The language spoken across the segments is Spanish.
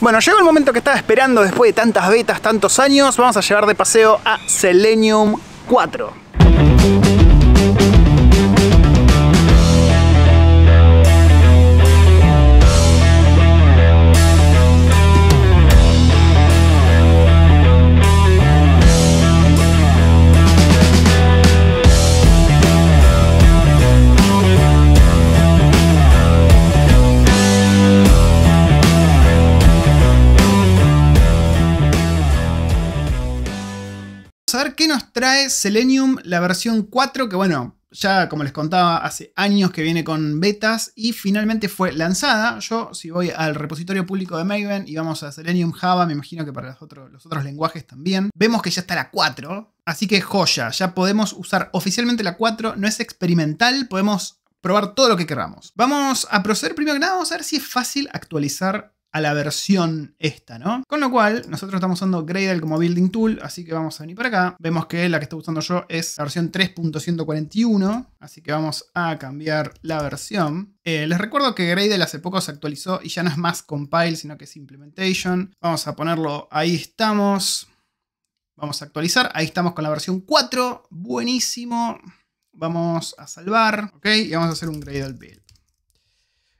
Bueno, llegó el momento que estaba esperando después de tantas betas, tantos años. Vamos a llevar de paseo a Selenium 4. qué nos trae Selenium, la versión 4, que bueno, ya como les contaba, hace años que viene con betas y finalmente fue lanzada. Yo, si voy al repositorio público de Maven y vamos a Selenium Java, me imagino que para los, los otros lenguajes también, vemos que ya está la 4. Así que joya, ya podemos usar oficialmente la 4, no es experimental, podemos probar todo lo que queramos. Vamos a proceder primero que nada, vamos a ver si es fácil actualizar a la versión esta, ¿no? Con lo cual, nosotros estamos usando Gradle como building tool, así que vamos a venir para acá. Vemos que la que estoy usando yo es la versión 3.141, así que vamos a cambiar la versión. Eh, les recuerdo que Gradle hace poco se actualizó y ya no es más compile, sino que es implementation. Vamos a ponerlo, ahí estamos. Vamos a actualizar, ahí estamos con la versión 4, buenísimo. Vamos a salvar, ok, y vamos a hacer un Gradle build.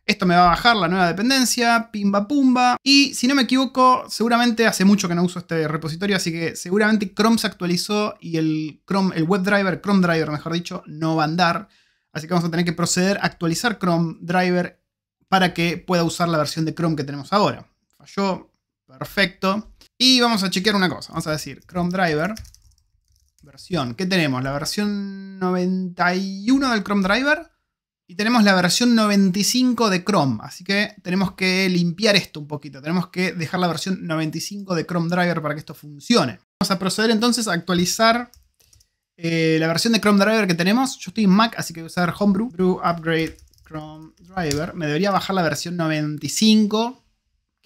Esto me va a bajar la nueva dependencia, pimba pumba. Y si no me equivoco, seguramente hace mucho que no uso este repositorio, así que seguramente Chrome se actualizó y el Chrome, el WebDriver, Chrome Driver mejor dicho, no va a andar. Así que vamos a tener que proceder a actualizar Chrome Driver para que pueda usar la versión de Chrome que tenemos ahora. Falló, perfecto. Y vamos a chequear una cosa, vamos a decir Chrome Driver, versión, ¿qué tenemos? La versión 91 del Chrome Driver. Y tenemos la versión 95 de Chrome, así que tenemos que limpiar esto un poquito. Tenemos que dejar la versión 95 de Chrome Driver para que esto funcione. Vamos a proceder entonces a actualizar eh, la versión de Chrome Driver que tenemos. Yo estoy en Mac, así que voy a usar Homebrew. Brew Upgrade Chrome Driver. Me debería bajar la versión 95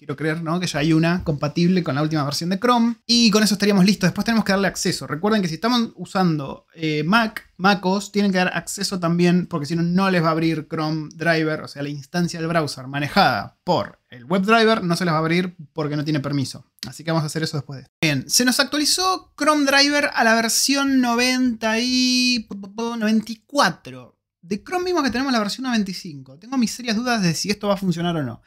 quiero creer, ¿no? Que ya hay una compatible con la última versión de Chrome. Y con eso estaríamos listos. Después tenemos que darle acceso. Recuerden que si estamos usando eh, Mac, MacOS, tienen que dar acceso también, porque si no, no les va a abrir Chrome Driver, o sea, la instancia del browser manejada por el web driver. no se les va a abrir porque no tiene permiso. Así que vamos a hacer eso después de esto. Bien, se nos actualizó Chrome Driver a la versión 94. De Chrome mismo que tenemos la versión 95. Tengo mis serias dudas de si esto va a funcionar o no.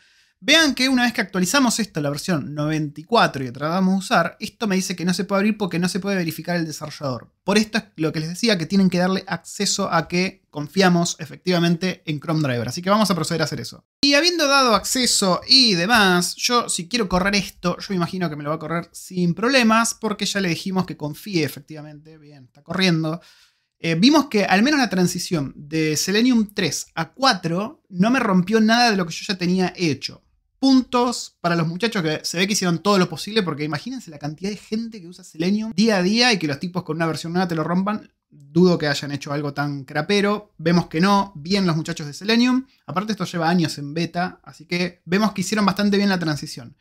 Vean que una vez que actualizamos esto, la versión 94 y tratamos de usar, esto me dice que no se puede abrir porque no se puede verificar el desarrollador. Por esto es lo que les decía, que tienen que darle acceso a que confiamos efectivamente en Chrome Driver. Así que vamos a proceder a hacer eso. Y habiendo dado acceso y demás, yo si quiero correr esto, yo me imagino que me lo va a correr sin problemas porque ya le dijimos que confíe efectivamente. Bien, está corriendo. Eh, vimos que al menos la transición de Selenium 3 a 4 no me rompió nada de lo que yo ya tenía hecho puntos para los muchachos que se ve que hicieron todo lo posible, porque imagínense la cantidad de gente que usa Selenium día a día y que los tipos con una versión nueva te lo rompan. Dudo que hayan hecho algo tan crapero. Vemos que no. Bien los muchachos de Selenium. Aparte esto lleva años en beta, así que vemos que hicieron bastante bien la transición.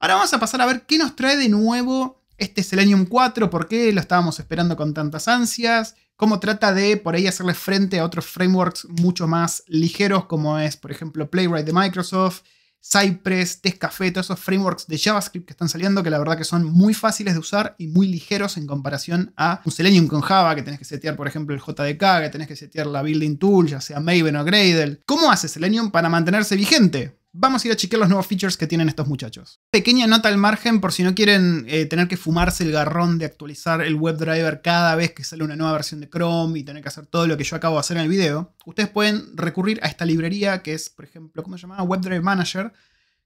Ahora vamos a pasar a ver qué nos trae de nuevo este Selenium 4, por qué lo estábamos esperando con tantas ansias, cómo trata de por ahí hacerle frente a otros frameworks mucho más ligeros como es por ejemplo Playwright de Microsoft, Cypress, Tescafé, todos esos frameworks de JavaScript que están saliendo, que la verdad que son muy fáciles de usar y muy ligeros en comparación a un Selenium con Java, que tenés que setear, por ejemplo, el JDK, que tenés que setear la Building Tool, ya sea Maven o Gradle. ¿Cómo hace Selenium para mantenerse vigente? vamos a ir a chequear los nuevos features que tienen estos muchachos. Pequeña nota al margen por si no quieren eh, tener que fumarse el garrón de actualizar el WebDriver cada vez que sale una nueva versión de Chrome y tener que hacer todo lo que yo acabo de hacer en el video. Ustedes pueden recurrir a esta librería que es, por ejemplo, ¿cómo se llama? WebDriver Manager,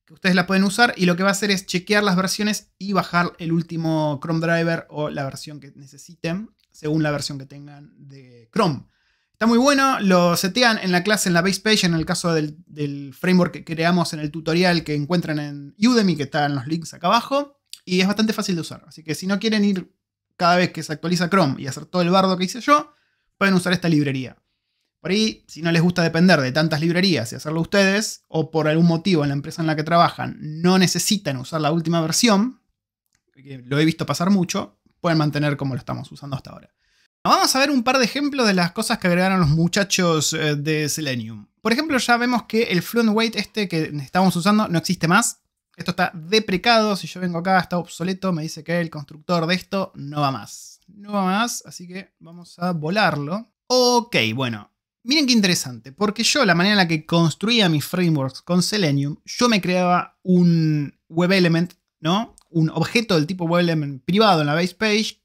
que ustedes la pueden usar y lo que va a hacer es chequear las versiones y bajar el último Chrome driver o la versión que necesiten según la versión que tengan de Chrome. Está muy bueno, lo setean en la clase, en la base page, en el caso del, framework que creamos en el tutorial que encuentran en Udemy, que está en los links acá abajo, y es bastante fácil de usar. Así que si no quieren ir cada vez que se actualiza Chrome y hacer todo el bardo que hice yo, pueden usar esta librería. Por ahí, si no les gusta depender de tantas librerías y hacerlo ustedes, o por algún motivo en la empresa en la que trabajan no necesitan usar la última versión, lo he visto pasar mucho, pueden mantener como lo estamos usando hasta ahora. Vamos a ver un par de ejemplos de las cosas que agregaron los muchachos eh, de Selenium. Por ejemplo, ya vemos que el fluent weight este que estábamos usando no existe más. Esto está deprecado, si yo vengo acá está obsoleto, me dice que el constructor de esto no va más. No va más, así que vamos a volarlo. Ok, bueno, Miren qué interesante, porque yo la manera en la que construía mis frameworks con Selenium, yo me creaba un web element, ¿no? Un objeto del tipo web element privado en la base page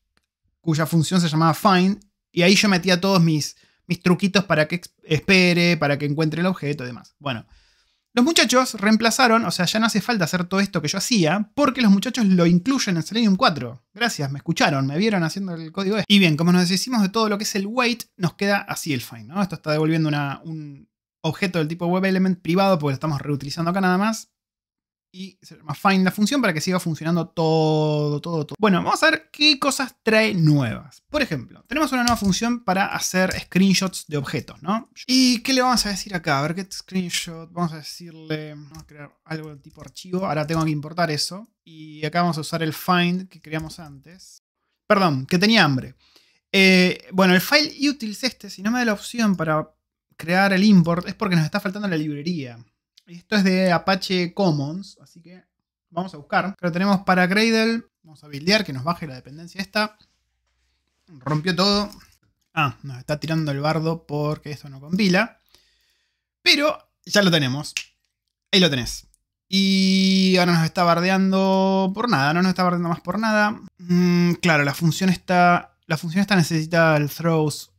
cuya función se llamaba find, y ahí yo metía todos mis, mis truquitos para que espere, para que encuentre el objeto y demás. Bueno, los muchachos reemplazaron, o sea, ya no hace falta hacer todo esto que yo hacía, porque los muchachos lo incluyen en Selenium 4. Gracias, me escucharon, me vieron haciendo el código. Este. Y bien, como nos deshicimos de todo lo que es el wait, nos queda así el find, Esto está devolviendo un objeto del tipo web privado, porque lo estamos reutilizando acá nada más y se llama Find la función para que siga funcionando todo, todo, todo. Bueno, vamos a ver qué cosas trae nuevas. Por ejemplo, tenemos una nueva función para hacer screenshots de objetos, ¿no? ¿Y qué le vamos a decir acá? A ver, qué screenshot, vamos a decirle, vamos a crear algo del tipo archivo, ahora tengo que importar eso. Y acá vamos a usar el find que creamos antes. Perdón, que tenía hambre. Eh, bueno, el file utils este, si no me da la opción para crear el import, es porque nos está faltando la librería. Esto es de Apache Commons, así que vamos a buscar. Lo tenemos para Gradle. Vamos a buildear que nos baje la dependencia esta. Rompió todo. Ah, nos está tirando el bardo porque esto no compila. Pero ya lo tenemos. Ahí lo tenés. Y ahora nos está bardeando por nada, no nos está bardeando más por nada. Mm, claro, la función está. La función esta necesita el throws.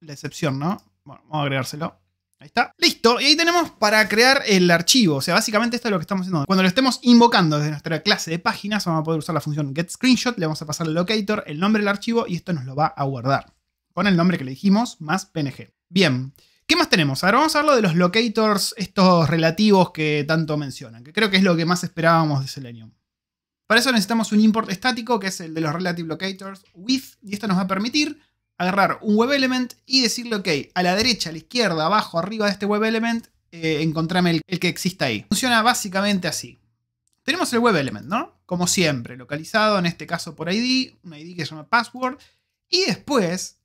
La excepción, ¿no? Bueno, vamos a agregárselo. Ahí está. Listo. Y ahí tenemos para crear el archivo. O sea, básicamente esto es lo que estamos haciendo. Cuando lo estemos invocando desde nuestra clase de páginas, vamos a poder usar la función getScreenshot. Le vamos a pasar el locator, el nombre del archivo y esto nos lo va a guardar. Con el nombre que le dijimos, más PNG. Bien. ¿Qué más tenemos? Ahora vamos a hablar de los locators, estos relativos que tanto mencionan, que creo que es lo que más esperábamos de Selenium. Para eso necesitamos un import estático, que es el de los relative locators with, y esto nos va a permitir agarrar un web element y decirle, ok, a la derecha, a la izquierda, abajo, arriba de este web element, eh, encontrame el, que exista ahí. Funciona básicamente así. Tenemos el web element, ¿no? Como siempre, localizado en este caso por ID, un ID que se llama password. Y después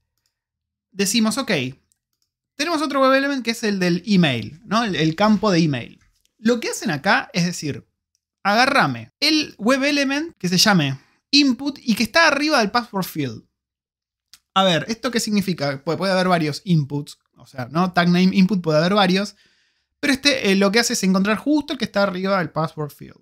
decimos, ok, tenemos otro web element que es el del email, ¿no? El, campo de email. Lo que hacen acá es decir, agarrame el web element que se llame input y que está arriba del password field a ver, ¿esto qué significa? Puede, haber varios inputs, o sea, ¿no? Tag name input puede haber varios, pero este eh, lo que hace es encontrar justo el que está arriba del password field.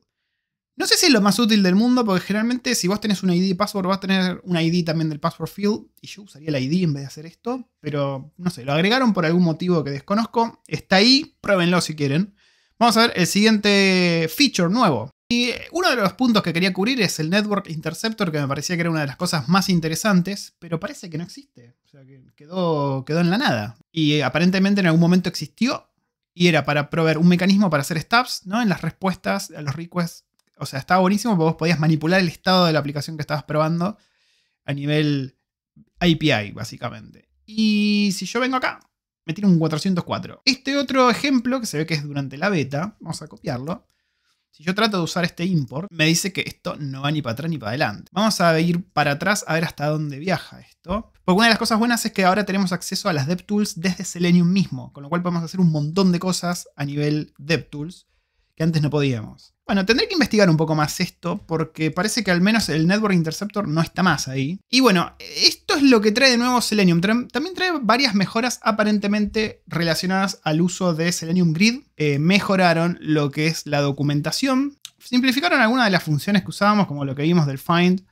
No sé si es lo más útil del mundo, porque generalmente si vos tenés un ID y password, vas a tener un ID también del password field. Y yo usaría la ID en vez de hacer esto, pero no sé, lo agregaron por algún motivo que desconozco. Está ahí, pruébenlo si quieren. Vamos a ver el siguiente feature nuevo, y uno de los puntos que quería cubrir es el Network Interceptor, que me parecía que era una de las cosas más interesantes, pero parece que no existe. O sea, que quedó, en la nada. Y aparentemente en algún momento existió y era para proveer un mecanismo para hacer stabs, ¿no? En las respuestas a los requests. O sea, estaba buenísimo porque vos podías manipular el estado de la aplicación que estabas probando a nivel API, básicamente. Y si yo vengo acá, me tiene un 404. Este otro ejemplo, que se ve que es durante la beta, vamos a copiarlo si yo trato de usar este import, me dice que esto no va ni para atrás ni para adelante. Vamos a ir para atrás a ver hasta dónde viaja esto. Porque una de las cosas buenas es que ahora tenemos acceso a las DevTools desde Selenium mismo, con lo cual podemos hacer un montón de cosas a nivel DevTools que antes no podíamos. Bueno, tendré que investigar un poco más esto porque parece que al menos el Network Interceptor no está más ahí. Y bueno, esto es lo que trae de nuevo Selenium. También trae varias mejoras aparentemente relacionadas al uso de Selenium Grid. Eh, mejoraron lo que es la documentación. Simplificaron algunas de las funciones que usábamos, como lo que vimos del find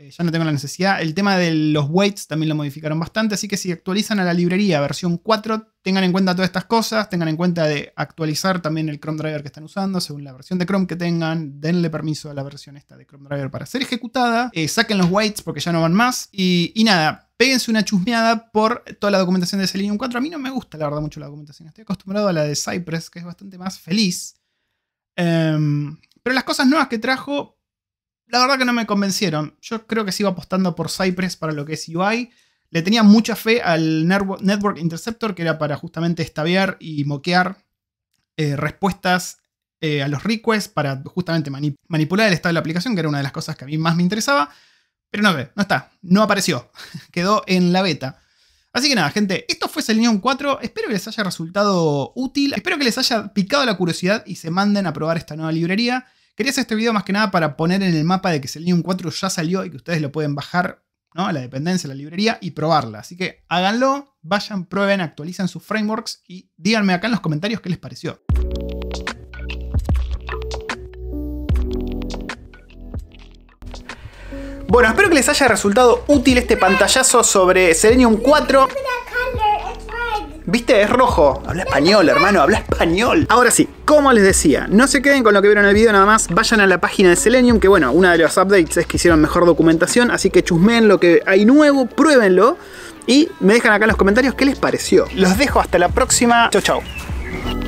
eh, ya no tengo la necesidad. El tema de los weights también lo modificaron bastante, así que si actualizan a la librería versión 4, tengan en cuenta todas estas cosas, tengan en cuenta de actualizar también el Chrome Driver que están usando, según la versión de Chrome que tengan, denle permiso a la versión esta de Chrome Driver para ser ejecutada, eh, saquen los weights porque ya no van más y, nada, péguense una chusmeada por toda la documentación de Selenium 4. A mí no me gusta, la verdad, mucho la documentación. Estoy acostumbrado a la de Cypress, que es bastante más feliz. Em, pero las cosas nuevas que trajo la verdad que no me convencieron. Yo creo que sigo apostando por Cypress para lo que es UI. Le tenía mucha fe al Network Interceptor, que era para justamente estabear y moquear eh, respuestas eh, a los requests para justamente manipular el estado de la aplicación, que era una de las cosas que a mí más me interesaba. Pero no, ve no está, no apareció. Quedó en la beta. Así que nada, gente, esto fue Selenium 4. Espero que les haya resultado útil. Espero que les haya picado la curiosidad y se manden a probar esta nueva librería. Quería hacer este video más que nada para poner en el mapa de que Selenium 4 ya salió y que ustedes lo pueden bajar a la dependencia, la librería y probarla. Así que háganlo, vayan, prueben, actualicen sus frameworks y díganme acá en los comentarios qué les pareció. Bueno, espero que les haya resultado útil este pantallazo sobre Selenium 4. ¿Viste? Es rojo. Habla español, hermano, habla español. Ahora sí, como les decía, no se queden con lo que vieron en el video nada más, vayan a la página de Selenium, que bueno, una de los updates es que hicieron mejor documentación, así que chusmeen lo que hay nuevo, pruébenlo y me dejan acá en los comentarios qué les pareció. Los dejo hasta la próxima. Chau, chau.